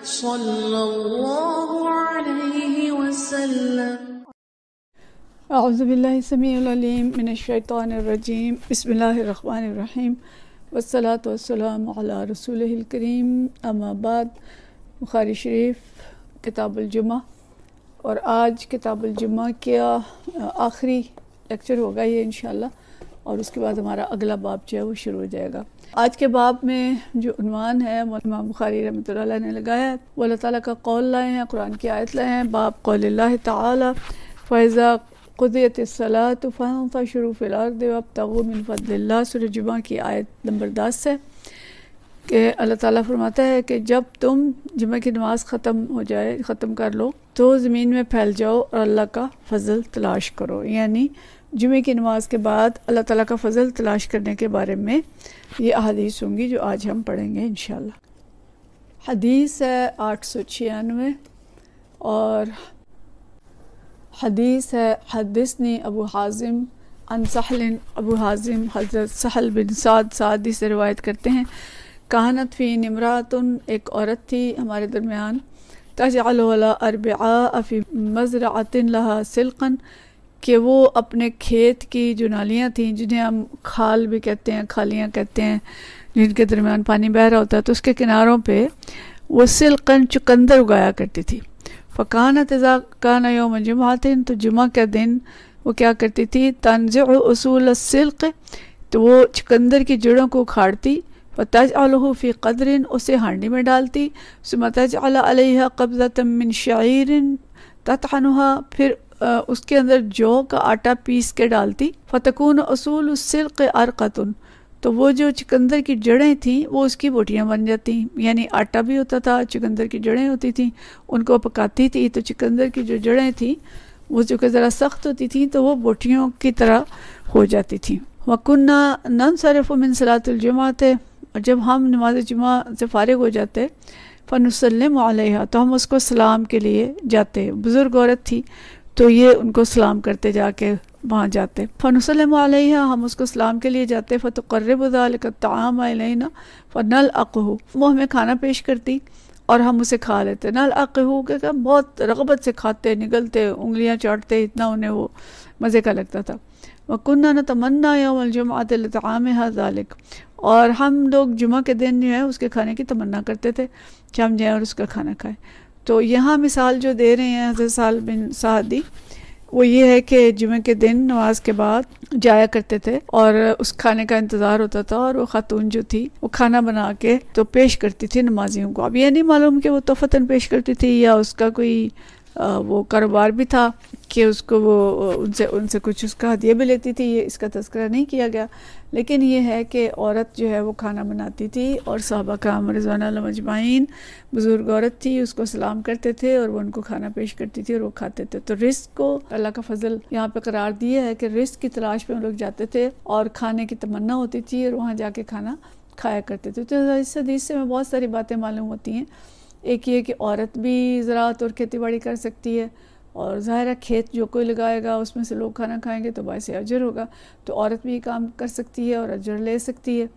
अज़बिल्लासमीम मिनशैतरजीम बसमीम वसलात वसलाम रसूल करीम अमाबाद बुखारी शरीफ किताबुलजुमा और आज किताबुलजुमा का आखिरी लेक्चर होगा ये इन और उसके बाद हमारा अगला बाब जो है वो शुरू हो जाएगा आज के बाब में जो उनवान है वो इमाम बुखारी रमत ने लगाया है वो अल्लाह ताली का कौल लाए हैं कुरान की आयत लाए हैं बाब कौल तैज़ा खुदियत सलाह तूफ़ान का शुरू फ़िलहाल अब तगुमिन फ़दल्ला सुरजुमा की आयत नंबर दस है कि अल्लाह ताला फरमाता है कि जब तुम जुमे की नमाज ख़त्म हो जाए ख़त्म कर लो तो ज़मीन में फैल जाओ और अल्लाह का फजल तलाश करो यानी जुमे की नमाज के बाद अल्लाह ताला का फजल तलाश करने के बारे में ये अदीस होंगी जो आज हम पढ़ेंगे इन हदीस है आठ सौ छियानवे और हदीस है हदसनी अबू हाजिम अनसहलिन अबू हाजिम हज़रत सहल बिन साद सादी से रिवायत करते हैं कहानत फ़ी निमरातन एक औरत थी हमारे दरमियान तजाल अरबा अफ़ी मज़रातिन लहा सिल्कन कि वो अपने खेत की जो नालियाँ थीं जिन्हें हम खाल भी कहते हैं खालियाँ कहते हैं जिनके दरमियान पानी बह रहा होता है तो उसके किनारों पे वो सिलकन चुकंदर उगाया करती थी फ़कान तजा कान योम जुमातिन तो जुमा के दिन वो क्या करती थी तंज असूल सिल्क तो वो चुकंदर की जड़ों को उखाड़ती तज अलहूफ़ी कदरिन उसे हांडी में डालती सुमतज अल कब्ज़ा तमिन शायरन ततहनुहा फिर उसके अंदर जौ का आटा पीस के डालती फतकून असूल के अरकतुन तो वो जो चिकंदर की जड़ें थीं वो उसकी बोटियाँ बन जाती यानी आटा भी होता था चिकंदर की जड़ें होती थी उनको पकाती थी तो चिकंदर की जो जड़ें थीं वो जो कि ज़रा सख्त होती थी तो वो बोटियों की तरह हो जाती थी वकुन्ना नन सरफ़ मिन सलातुलजुमा थे और जब हम नमाज जुमा से फारग हो जाते फ़नसलम आलिया तो हम उसको सलाम के लिए जाते बुज़ुर्ग औरत थी तो ये उनको सलाम करते जाके वहाँ जाते फ़नसलम हम उसको सलाम के लिए जाते तमाम ना फ़नल अकहू वो हमें खाना पेश करती और हम उसे खा लेते नल अकहू के क्या बहुत रगबत से खाते निकलते उंगलियाँ चाटते इतना उन्हें वो मज़े का लगता था वकुन्ना न तमन्ना यमजुमातम हालिक और हम लोग जुमा के दिन जो है उसके खाने की तमन्ना करते थे कि हम जाएँ और उसका खाना खाएँ तो यहाँ मिसाल जो दे रहे हैं हजरत साल बिन सादी वो ये है कि जुमे के दिन नमाज के बाद जाया करते थे और उस खाने का इंतज़ार होता था और वो खातून जो थी वो खाना बना के तो पेश करती थी नमाजियों को अब ये नहीं मालूम कि वो तोहफतन पेश करती थी या उसका कोई वो कारोबार भी था कि उसको वो उनसे उनसे कुछ उसका हदिया भी लेती थी ये इसका तस्करा नहीं किया गया लेकिन ये है कि औरत जो है वो खाना बनाती थी और सहाबा का रजवाना मजमाइन बुज़ुर्ग औरत थी उसको सलाम करते थे और वो उनको खाना पेश करती थी और वो खाते थे तो रिस्क को अल्लाह का फजल यहाँ पे करार दिया है कि रिस्क की तलाश में लोग जाते थे और खाने की तमन्ना होती थी और वहाँ जाके खाना खाया करते थे तो इस हदीस से हमें बहुत सारी बातें मालूम होती हैं एक ये कि औरत भी ज़रात और खेती बाड़ी कर सकती है और ज़ाहिर है खेत जो कोई लगाएगा उसमें से लोग खाना खाएंगे तो बायस अजर होगा तो औरत भी काम कर सकती है और अजर ले सकती है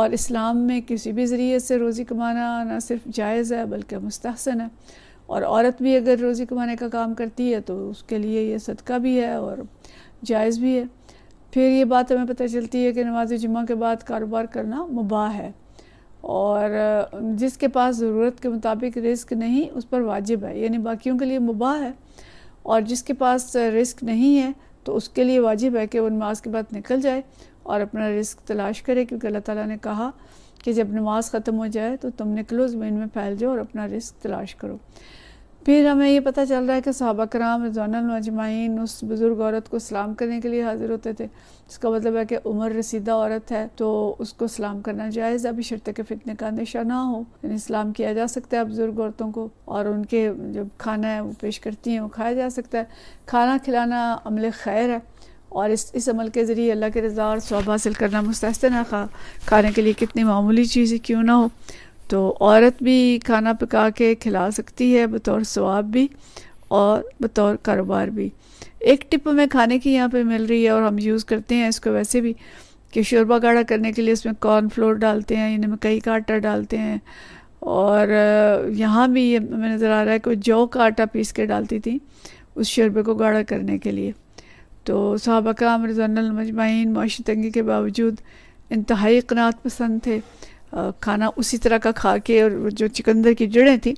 और इस्लाम में किसी भी ज़रिए से रोज़ी कमाना ना सिर्फ जायज़ है बल्कि मुस्तसन है और औरत भी अगर रोज़ी कमाने का काम करती है तो उसके लिए ये सदका भी है और जायज़ भी है फिर ये बात हमें पता चलती है कि नमाज जुम्मे के बाद कारोबार करना मुबा है और जिसके पास ज़रूरत के मुताबिक रिस्क नहीं उस पर वाजिब है यानी बाकियों के लिए मुबाह है और जिसके पास रिस्क नहीं है तो उसके लिए वाजिब है कि वो नमाज के बाद निकल जाए और अपना रिस्क तलाश करे क्योंकि अल्लाह ताला ने कहा कि जब नमाज ख़त्म हो जाए तो तुम निकलो ज़मीन में फैल जाओ और अपना रिस्क तलाश करो फिर हमें ये पता चल रहा है कि सहाबा कराम रजवानजमाइन उस बुज़ुर्ग औरत को सलाम करने के लिए हाज़िर होते थे इसका मतलब है कि उम्र रसीदा औरत है तो उसको सलाम करना जायज़ है अभी शर्त के फितने का अंदेशा ना हो यानी सलाम किया जा सकता है बुज़ुर्ग औरतों को और उनके जो खाना है वो पेश करती हैं वो खाया जा सकता है खाना खिलाना अमल खैर है और इस इस अमल के ज़रिए अल्लाह के रजा और स्वाब हासिल करना मुस्तन खा खाने के लिए कितनी मामूली चीज़ें क्यों ना हो तो औरत भी खाना पका के खिला सकती है बतौर स्वाब भी और बतौर कारोबार भी एक टिप हमें खाने की यहाँ पे मिल रही है और हम यूज़ करते हैं इसको वैसे भी कि शोरबा गाढ़ा करने के लिए इसमें कॉर्नफ्लोर फ्लोर डालते हैं इन्हें मकई का आटा डालते हैं और यहाँ भी ये हमें नज़र आ रहा है कि जौ का आटा पीस के डालती थी उस शोरबे को गाढ़ा करने के लिए तो सहाबा का मजमाइन माशी तंगी के बावजूद इंतहाई कनात पसंद थे खाना उसी तरह का खा के और जो चिकंदर की जड़ें थी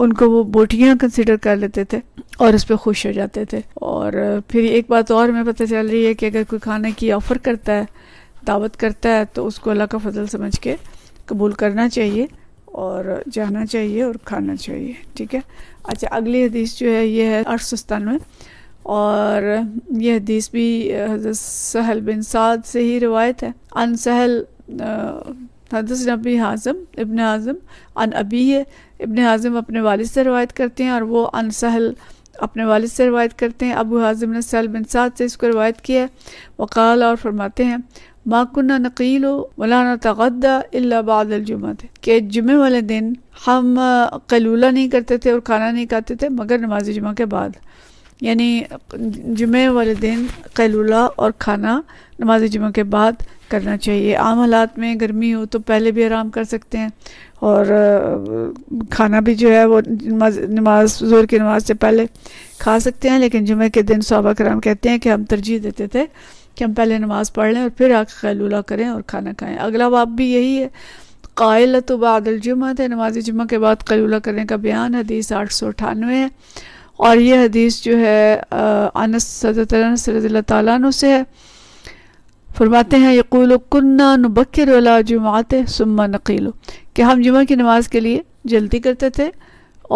उनको वो बोटियाँ कंसिडर कर लेते थे और उस पर खुश हो जाते थे और फिर एक बात और हमें पता चल रही है कि अगर कोई खाने की ऑफ़र करता है दावत करता है तो उसको अल्लाह का फजल समझ के कबूल करना चाहिए और जाना चाहिए और खाना चाहिए ठीक है अच्छा अगली हदीस जो है ये है आठ सौ सतानवे और यह हदीस भी हजरत सहल बिन साद से ही रवायत है अन सहल हदस नबी हाजम इबन हाजम अन अबी इबन हाजम अपने वालिद से रवायत करते हैं और वो अन सहल अपने वालद से रवायत करते हैं अबू हाजम ने सहल बिन साद से इसको रवायत किया है वकाल और फरमाते हैं माकुन्ना नकील मौलाना तगदा अल्लाबादलजुमा थे कि जुमे वाले दिन हम कलूला नहीं करते थे और खाना नहीं खाते थे मगर नमाज जुमा के बाद यानी जुमे वाले दिन कैलूला और खाना नमाज जुमे के बाद करना चाहिए आम हालात में गर्मी हो तो पहले भी आराम कर सकते हैं और खाना भी जो है वो नमाज नमाज जोर की नमाज से पहले खा सकते हैं लेकिन जुमे के दिन सौबा कराम कहते हैं कि हम तरजीह देते थे कि हम पहले नमाज पढ़ लें और फिर आके खैलूला करें और खाना खाएं अगला बाप भी यही है कायल तो बादल जुमा थे नमाज जुमा के बाद कैलूला करने का बयान हदीस आठ सौ अठानवे है और ये हदीस जो है अनस सदतरन से है फरमाते हैं यकूल कन्ना नबकर वाला जुमात सुम्मा नकीलो कि हम जुमा की नमाज के लिए जल्दी करते थे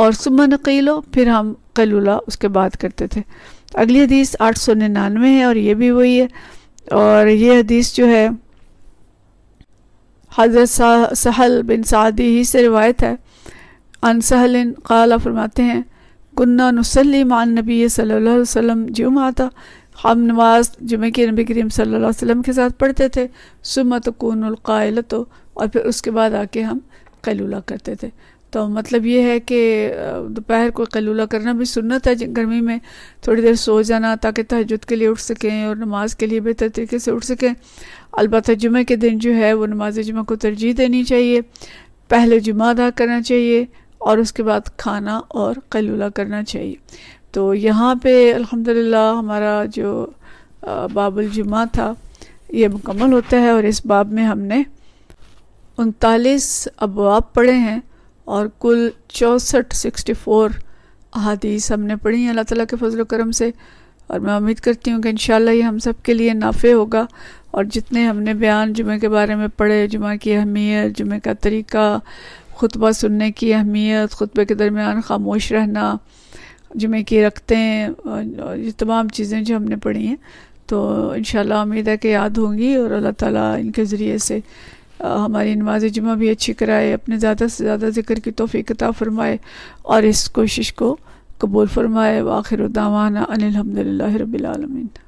और सुम्मा नकीलो फिर हम कलूला उसके बाद करते थे अगली हदीस आठ सौ निन्यानवे है और ये भी वही है और ये हदीस जो है हज़रत सहल बिन सादी ही से रिवायत है अनसहलिन काला फरमाते हैं कुन्ना नसलम नबी सल्ला वसम था हम नमाज जुमे के नबी करीम सल्लल्लाहु अलैहि वसल्लम के साथ पढ़ते थे सुमत कौनकायल तो और फिर उसके बाद आके हम कलूला करते थे तो मतलब ये है कि दोपहर को कलूला करना भी सुन्नत है गर्मी में थोड़ी देर सो जाना ताकि तहजद के लिए उठ सकें और नमाज के लिए बेहतर तरीके से उठ सकें अलबत् जुमे के दिन जो है वो नमाज जुमे को तरजीह देनी चाहिए पहले जुमा अदा करना चाहिए और उसके बाद खाना और कलूला करना चाहिए तो यहाँ पे अल्हम्दुलिल्लाह हमारा जो बाबुल जुमा था ये मुकम्मल होता है और इस बाब में हमने उनतालीस अबवाब पढ़े हैं और कुल चौंसठ सिक्सटी फोर अहादीस हमने पढ़ी हैं अल्लाह ताला के फजल करम से और मैं उम्मीद करती हूँ कि इन ये हम सब के लिए नाफे होगा और जितने हमने बयान जुमे के बारे में पढ़े जुमे की अहमियत जुमे का तरीका खुतबा सुनने की अहमियत खुतबे के दरमियान खामोश रहना जुमे की रखते हैं ये तमाम चीज़ें जो हमने पढ़ी हैं तो इन उम्मीद है कि याद होंगी और अल्लाह ताला इनके ज़रिए से हमारी नमाज जुमा भी अच्छी कराए अपने ज़्यादा से ज़्यादा जिक्र की तोफ़ीकता फ़रमाए और इस कोशिश को कबूल फ़रमाए वाखिर उदावाना अनिलहमदिल्ला रबीआलमिन